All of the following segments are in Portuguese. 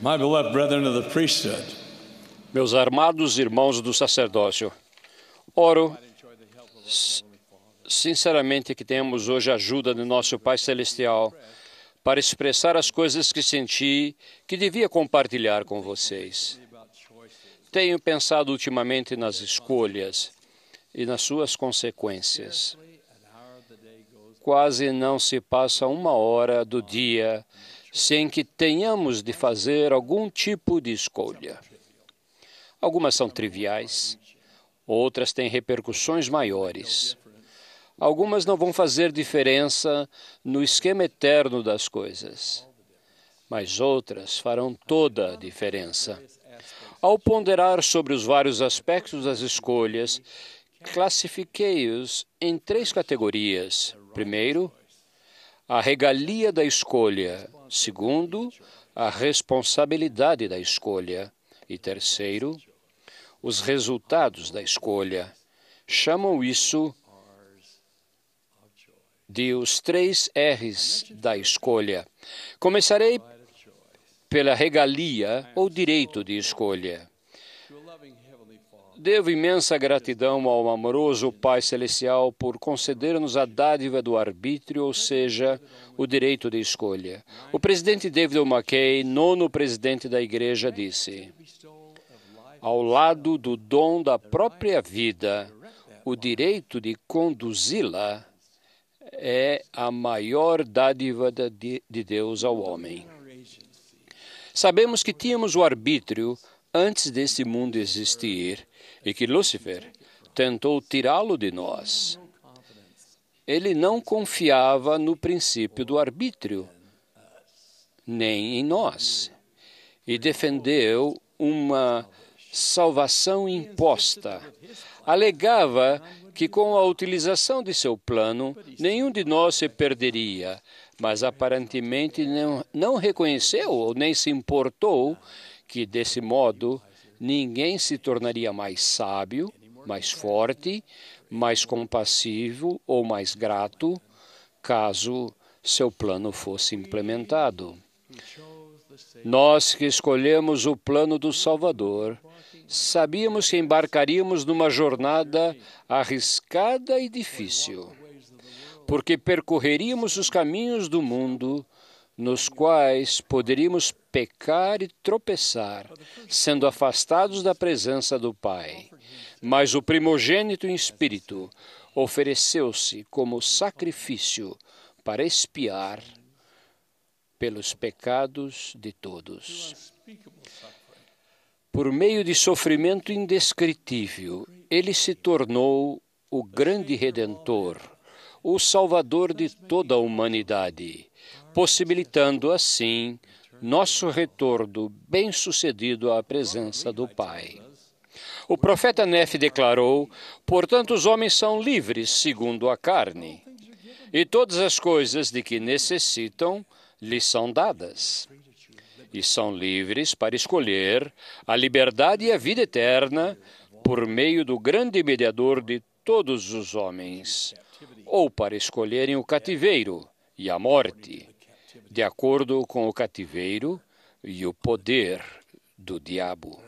My beloved brethren of the priesthood. Meus armados irmãos do sacerdócio, oro sinceramente que temos hoje a ajuda de nosso Pai Celestial para expressar as coisas que senti que devia compartilhar com vocês. Tenho pensado ultimamente nas escolhas e nas suas consequências. Quase não se passa uma hora do dia sem que tenhamos de fazer algum tipo de escolha. Algumas são triviais, outras têm repercussões maiores. Algumas não vão fazer diferença no esquema eterno das coisas, mas outras farão toda a diferença. Ao ponderar sobre os vários aspectos das escolhas, classifiquei-os em três categorias. Primeiro, a regalia da escolha, Segundo, a responsabilidade da escolha. E terceiro, os resultados da escolha. Chamam isso de os três R's da escolha. Começarei pela regalia ou direito de escolha. Devo imensa gratidão ao amoroso Pai Celestial por conceder-nos a dádiva do arbítrio, ou seja, o direito de escolha. O presidente David McKay, nono presidente da igreja, disse: Ao lado do dom da própria vida, o direito de conduzi-la é a maior dádiva de Deus ao homem. Sabemos que tínhamos o arbítrio antes desse mundo existir e que Lúcifer tentou tirá-lo de nós. Ele não confiava no princípio do arbítrio, nem em nós, e defendeu uma salvação imposta. Alegava que com a utilização de seu plano, nenhum de nós se perderia, mas aparentemente não, não reconheceu ou nem se importou que, desse modo, ninguém se tornaria mais sábio, mais forte, mais compassivo ou mais grato caso seu plano fosse implementado. Nós que escolhemos o plano do Salvador, sabíamos que embarcaríamos numa jornada arriscada e difícil, porque percorreríamos os caminhos do mundo nos quais poderíamos pecar e tropeçar, sendo afastados da presença do Pai. Mas o primogênito em espírito ofereceu-se como sacrifício para expiar pelos pecados de todos. Por meio de sofrimento indescritível, ele se tornou o grande redentor, o salvador de toda a humanidade possibilitando assim nosso retorno bem-sucedido à presença do Pai. O profeta Nef declarou: Portanto, os homens são livres segundo a carne, e todas as coisas de que necessitam lhes são dadas. E são livres para escolher a liberdade e a vida eterna por meio do grande mediador de todos os homens, ou para escolherem o cativeiro e a morte, de acordo com o cativeiro e o poder do diabo.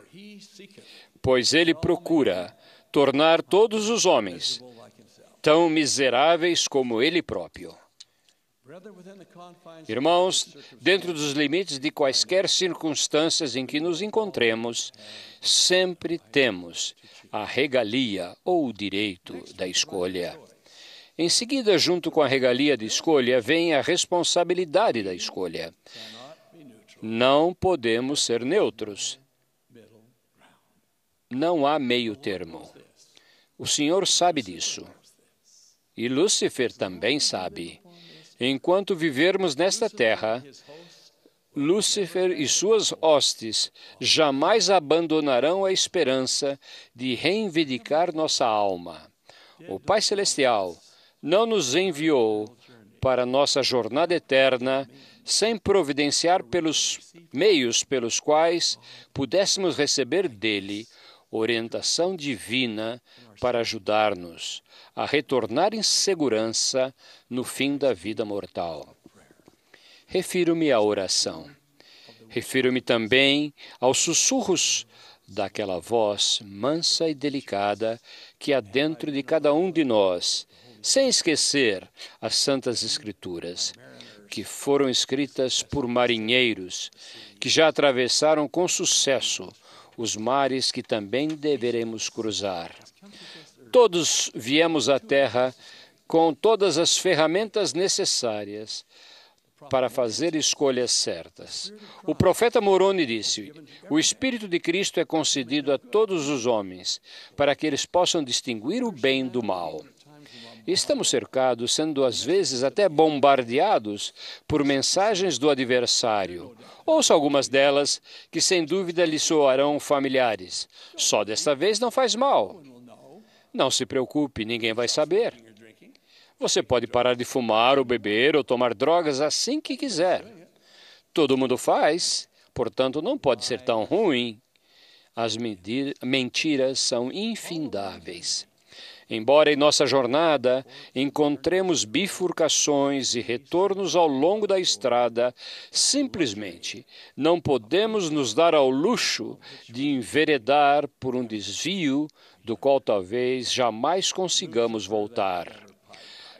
Pois ele procura tornar todos os homens tão miseráveis como ele próprio. Irmãos, dentro dos limites de quaisquer circunstâncias em que nos encontremos, sempre temos a regalia ou o direito da escolha. Em seguida, junto com a regalia de escolha, vem a responsabilidade da escolha. Não podemos ser neutros. Não há meio termo. O Senhor sabe disso. E Lúcifer também sabe. Enquanto vivermos nesta terra, Lúcifer e suas hostes jamais abandonarão a esperança de reivindicar nossa alma. O Pai Celestial não nos enviou para nossa jornada eterna sem providenciar pelos meios pelos quais pudéssemos receber dele orientação divina para ajudar-nos a retornar em segurança no fim da vida mortal. Refiro-me à oração. Refiro-me também aos sussurros daquela voz mansa e delicada que há dentro de cada um de nós sem esquecer as Santas Escrituras, que foram escritas por marinheiros que já atravessaram com sucesso os mares que também deveremos cruzar. Todos viemos à Terra com todas as ferramentas necessárias para fazer escolhas certas. O profeta Moroni disse: O Espírito de Cristo é concedido a todos os homens para que eles possam distinguir o bem do mal. Estamos cercados, sendo às vezes até bombardeados por mensagens do adversário. Ouça algumas delas que sem dúvida lhe soarão familiares. Só desta vez não faz mal. Não se preocupe, ninguém vai saber. Você pode parar de fumar ou beber ou tomar drogas assim que quiser. Todo mundo faz, portanto não pode ser tão ruim. As mentiras são infindáveis. Embora em nossa jornada encontremos bifurcações e retornos ao longo da estrada, simplesmente não podemos nos dar ao luxo de enveredar por um desvio do qual talvez jamais consigamos voltar.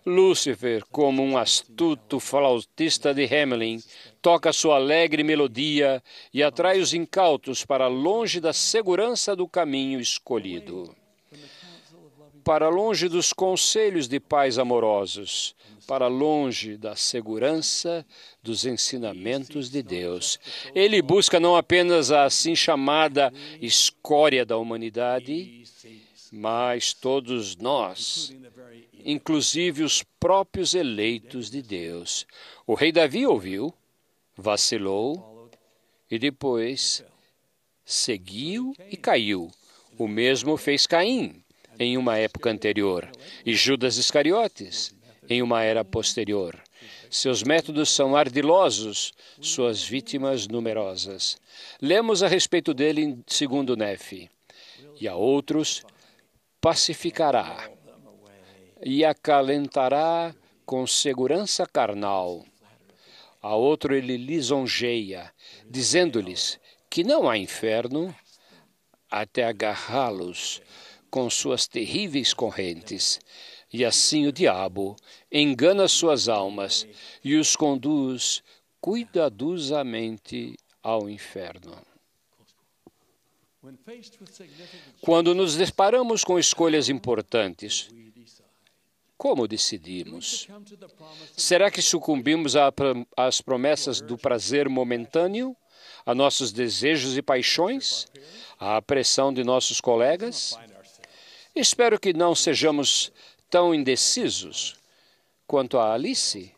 Lúcifer, como um astuto flautista de Hamelin, toca sua alegre melodia e atrai os incautos para longe da segurança do caminho escolhido para longe dos conselhos de pais amorosos, para longe da segurança dos ensinamentos de Deus. Ele busca não apenas a assim chamada escória da humanidade, mas todos nós, inclusive os próprios eleitos de Deus. O rei Davi ouviu, vacilou e depois seguiu e caiu. O mesmo fez Caim em uma época anterior, e Judas Iscariotes em uma era posterior. Seus métodos são ardilosos, suas vítimas numerosas. Lemos a respeito dele em segundo Nefe. E a outros pacificará e acalentará com segurança carnal. A outro ele lisonjeia, dizendo-lhes que não há inferno até agarrá-los com suas terríveis correntes. E assim o diabo engana suas almas e os conduz cuidadosamente ao inferno. Quando nos deparamos com escolhas importantes, como decidimos? Será que sucumbimos às promessas do prazer momentâneo, a nossos desejos e paixões, à pressão de nossos colegas? Espero que não sejamos tão indecisos quanto a Alice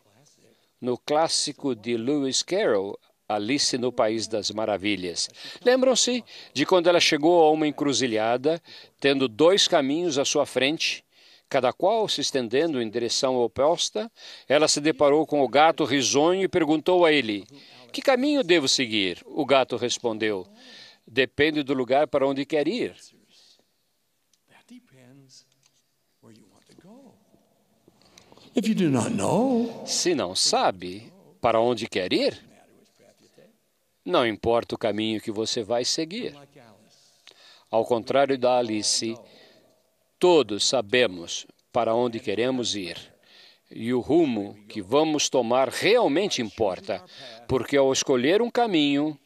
no clássico de Lewis Carroll, Alice no País das Maravilhas. Lembram-se de quando ela chegou a uma encruzilhada, tendo dois caminhos à sua frente, cada qual se estendendo em direção oposta? Ela se deparou com o gato risonho e perguntou a ele: Que caminho devo seguir? O gato respondeu: Depende do lugar para onde quer ir. Se não sabe para onde quer ir, não importa o caminho que você vai seguir. Ao contrário da Alice, todos sabemos para onde queremos ir. E o rumo que vamos tomar realmente importa, porque ao escolher um caminho,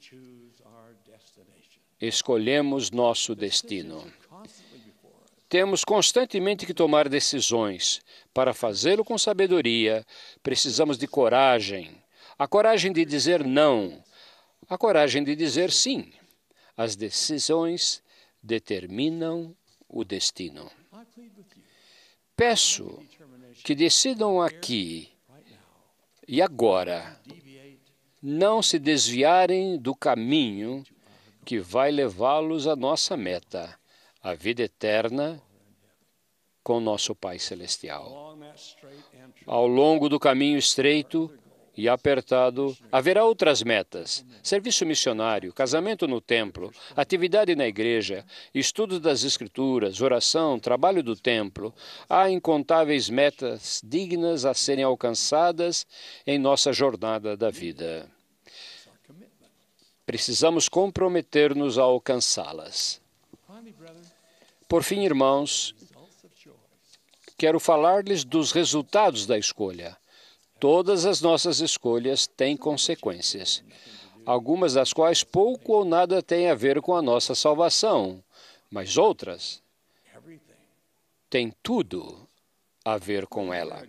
escolhemos nosso destino. Temos constantemente que tomar decisões. Para fazê-lo com sabedoria, precisamos de coragem. A coragem de dizer não, a coragem de dizer sim. As decisões determinam o destino. Peço que decidam aqui e agora não se desviarem do caminho que vai levá-los à nossa meta a vida eterna com nosso Pai Celestial. Ao longo do caminho estreito e apertado, haverá outras metas: serviço missionário, casamento no templo, atividade na igreja, estudos das Escrituras, oração, trabalho do templo. Há incontáveis metas dignas a serem alcançadas em nossa jornada da vida. Precisamos comprometer-nos a alcançá-las. Por fim, irmãos, quero falar-lhes dos resultados da escolha. Todas as nossas escolhas têm consequências, algumas das quais pouco ou nada têm a ver com a nossa salvação, mas outras têm tudo a ver com ela.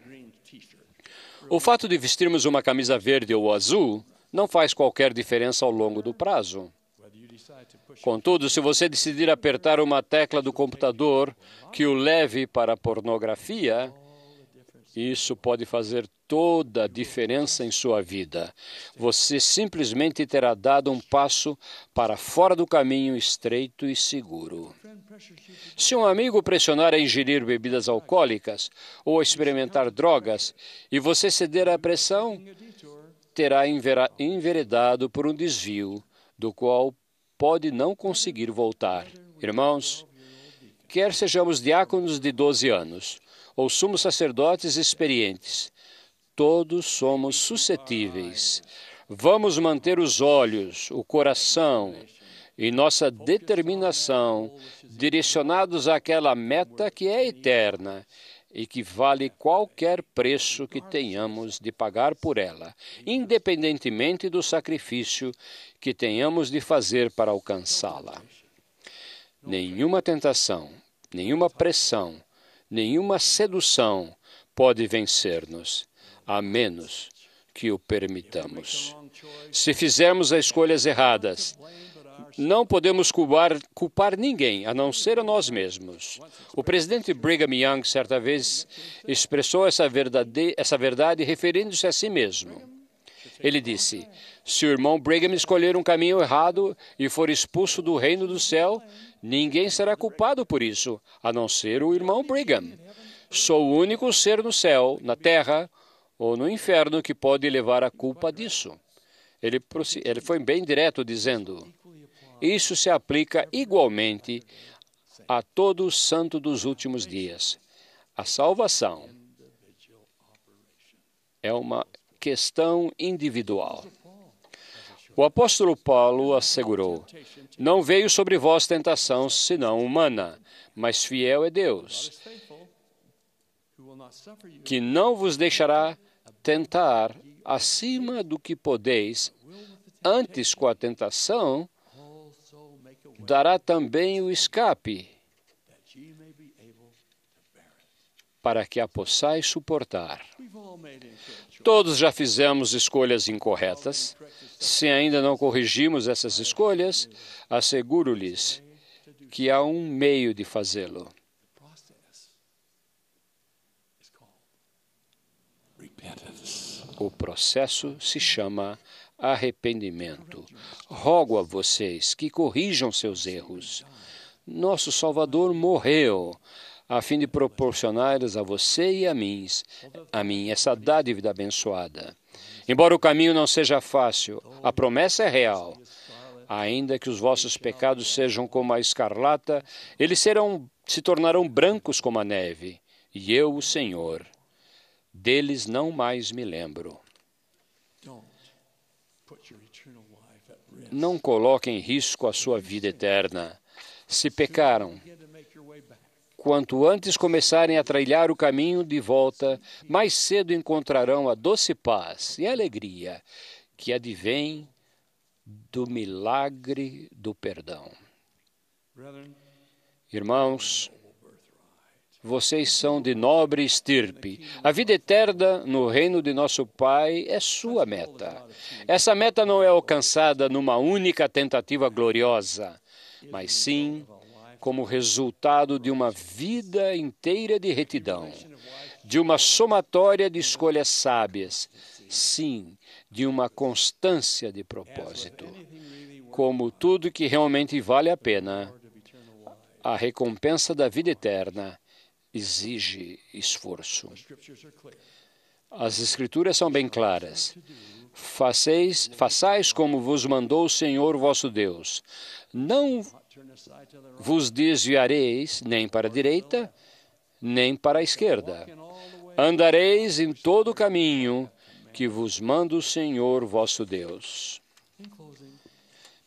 O fato de vestirmos uma camisa verde ou azul não faz qualquer diferença ao longo do prazo. Contudo, se você decidir apertar uma tecla do computador que o leve para a pornografia, isso pode fazer toda a diferença em sua vida. Você simplesmente terá dado um passo para fora do caminho estreito e seguro. Se um amigo pressionar a ingerir bebidas alcoólicas ou a experimentar drogas e você ceder à pressão, terá enveredado por um desvio do qual pode não conseguir voltar. Irmãos, quer sejamos diáconos de 12 anos ou sumos sacerdotes experientes, todos somos suscetíveis. Vamos manter os olhos, o coração e nossa determinação direcionados àquela meta que é eterna e que vale qualquer preço que tenhamos de pagar por ela, independentemente do sacrifício que tenhamos de fazer para alcançá-la. Nenhuma tentação, nenhuma pressão, nenhuma sedução pode vencer-nos, a menos que o permitamos. Se fizermos as escolhas erradas, não podemos culpar, culpar ninguém, a não ser a nós mesmos. O presidente Brigham Young, certa vez, expressou essa verdade, essa verdade referindo-se a si mesmo. Ele disse: Se o irmão Brigham escolher um caminho errado e for expulso do reino do céu, ninguém será culpado por isso, a não ser o irmão Brigham. Sou o único ser no céu, na terra ou no inferno que pode levar a culpa disso. Ele, foi bem direto dizendo: isso se aplica igualmente a todo o santo dos últimos dias. A salvação é uma questão individual. O apóstolo Paulo assegurou: Não veio sobre vós tentação senão humana, mas fiel é Deus, que não vos deixará tentar acima do que podeis. Antes, com a tentação, dará também o escape para que a possais suportar. Todos já fizemos escolhas incorretas. Se ainda não corrigimos essas escolhas, asseguro-lhes que há um meio de fazê-lo. O processo se chama arrependimento. Rogo a vocês que corrijam seus erros. Nosso Salvador morreu a fim de proporcionar a você e a mim, a mim essa dádiva abençoada. Embora o caminho não seja fácil, a promessa é real. Ainda que os vossos pecados sejam como a escarlata, eles serão se tornarão brancos como a neve, e eu, o Senhor, deles não mais me lembro. Não coloque em risco a sua vida eterna. Se pecaram, quanto antes começarem a trilhar o caminho de volta, mais cedo encontrarão a doce paz e alegria que advém do milagre do perdão. Irmãos, vocês são de nobre estirpe. A vida eterna no reino de nosso Pai é sua meta. Essa meta não é alcançada numa única tentativa gloriosa, mas sim como resultado de uma vida inteira de retidão, de uma somatória de escolhas sábias, sim, de uma constância de propósito. Como tudo que realmente vale a pena, a recompensa da vida eterna exige esforço. As Escrituras são bem claras. Faceis, façais como vos mandou o Senhor vosso Deus. Não vos desviareis nem para a direita, nem para a esquerda. Andareis em todo o caminho que vos manda o Senhor vosso Deus.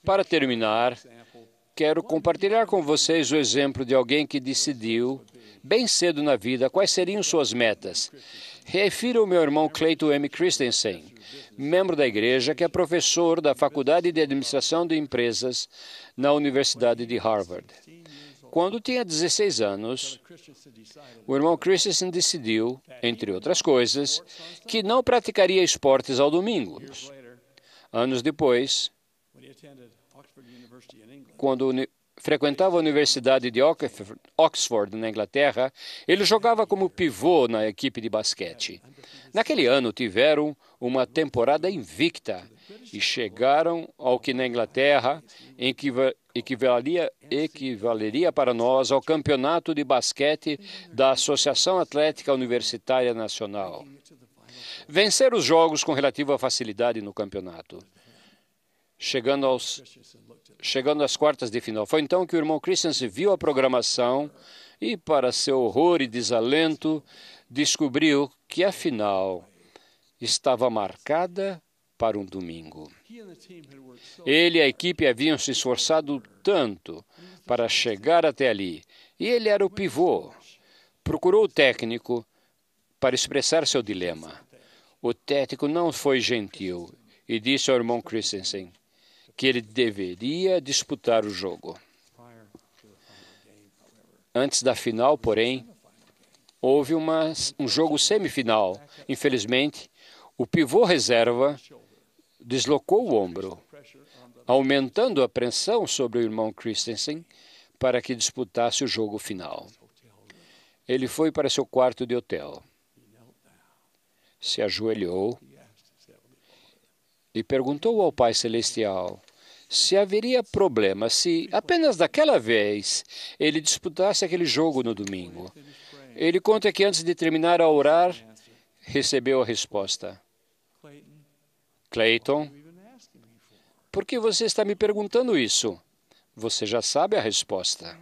Para terminar, quero compartilhar com vocês o exemplo de alguém que decidiu bem cedo na vida quais seriam suas metas. Refiro ao meu irmão Cleito M. Christensen, membro da igreja que é professor da Faculdade de Administração de Empresas na Universidade de Harvard. Quando tinha 16 anos, o irmão Christensen decidiu, entre outras coisas, que não praticaria esportes ao domingo. Anos depois, quando frequentava a Universidade de Oxford, na Inglaterra, ele jogava como pivô na equipe de basquete. Naquele ano tiveram uma temporada invicta e chegaram ao que na Inglaterra equivalia, equivaleria para nós ao campeonato de basquete da Associação Atlética Universitária Nacional. Vencer os jogos com relativa facilidade no campeonato, chegando aos chegando às quartas de final. Foi então que o irmão Christensen viu a programação e, para seu horror e desalento, descobriu que a final estava marcada para um domingo. Ele e a equipe haviam se esforçado tanto para chegar até ali, e ele era o pivô. Procurou o técnico para expressar seu dilema. O técnico não foi gentil e disse ao irmão Christensen: que ele deveria disputar o jogo. Antes da final, porém, houve uma, um jogo semifinal. Infelizmente, o pivô reserva deslocou o ombro, aumentando a pressão sobre o irmão Christensen para que disputasse o jogo final. Ele foi para seu quarto de hotel, se ajoelhou e perguntou ao Pai Celestial se haveria problema se apenas daquela vez ele disputasse aquele jogo no domingo. Ele conta que antes de terminar a orar, recebeu a resposta: Clayton, por que você está me perguntando isso? Você já sabe a resposta.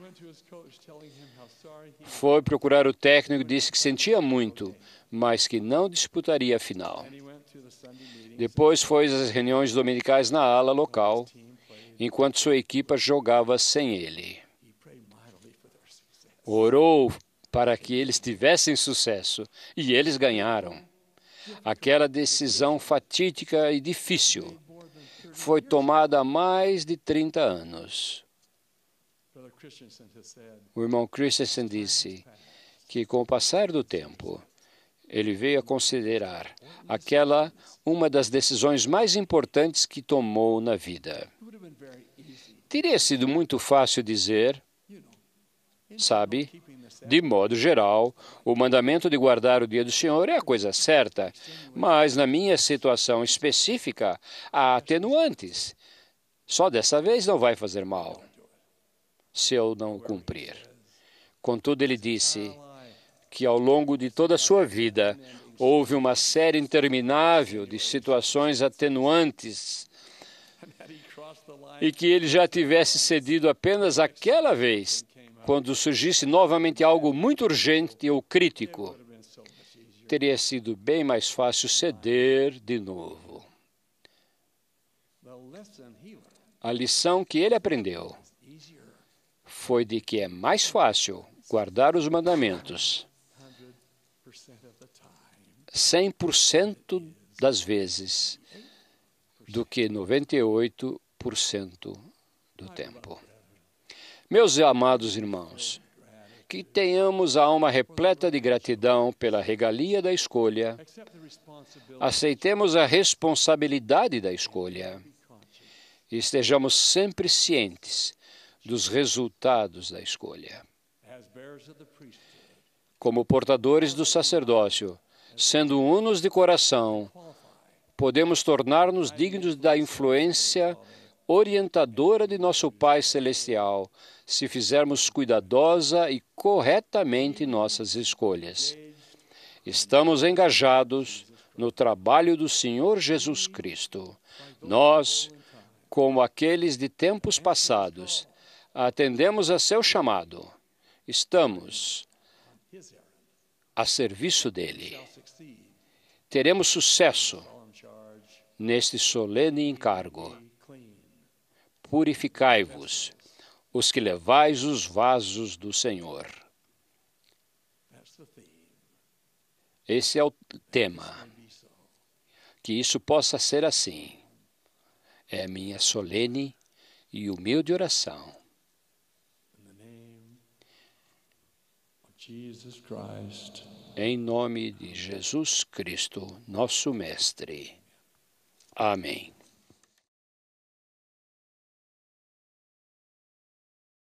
Foi procurar o técnico e disse que sentia muito, mas que não disputaria a final. Depois foi às reuniões dominicais na ala local enquanto sua equipa jogava sem ele. Orou para que eles tivessem sucesso e eles ganharam. Aquela decisão fatídica e difícil foi tomada há mais de 30 anos. O irmão Christensen disse que, com o passar do tempo, ele veio a considerar aquela uma das decisões mais importantes que tomou na vida. Teria sido muito fácil dizer, sabe, de modo geral, o mandamento de guardar o dia do Senhor é a coisa certa, mas na minha situação específica há atenuantes. Só dessa vez não vai fazer mal se eu não cumprir. Contudo, ele disse que ao longo de toda a sua vida houve uma série interminável de situações atenuantes e que ele já tivesse cedido apenas aquela vez, quando surgisse novamente algo muito urgente ou crítico. Teria sido bem mais fácil ceder de novo. A lição que ele aprendeu foi de que é mais fácil guardar os mandamentos 100% das vezes do que 98 100% do tempo. Meus amados irmãos, que tenhamos a alma repleta de gratidão pela regalia da escolha, aceitemos a responsabilidade da escolha e estejamos sempre cientes dos resultados da escolha. Como portadores do sacerdócio, sendo unos de coração, podemos tornar-nos dignos da influência orientadora de nosso Pai Celestial, se fizermos cuidadosa e corretamente nossas escolhas. Estamos engajados no trabalho do Senhor Jesus Cristo. Nós, como aqueles de tempos passados, atendemos a seu chamado. Estamos a serviço dele. Teremos sucesso neste solene encargo purificai-vos, os que levais os vasos do Senhor. Esse é o tema. Que isso possa ser assim. É minha solene e humilde oração. Em nome de Jesus Cristo, nosso Mestre. Amém.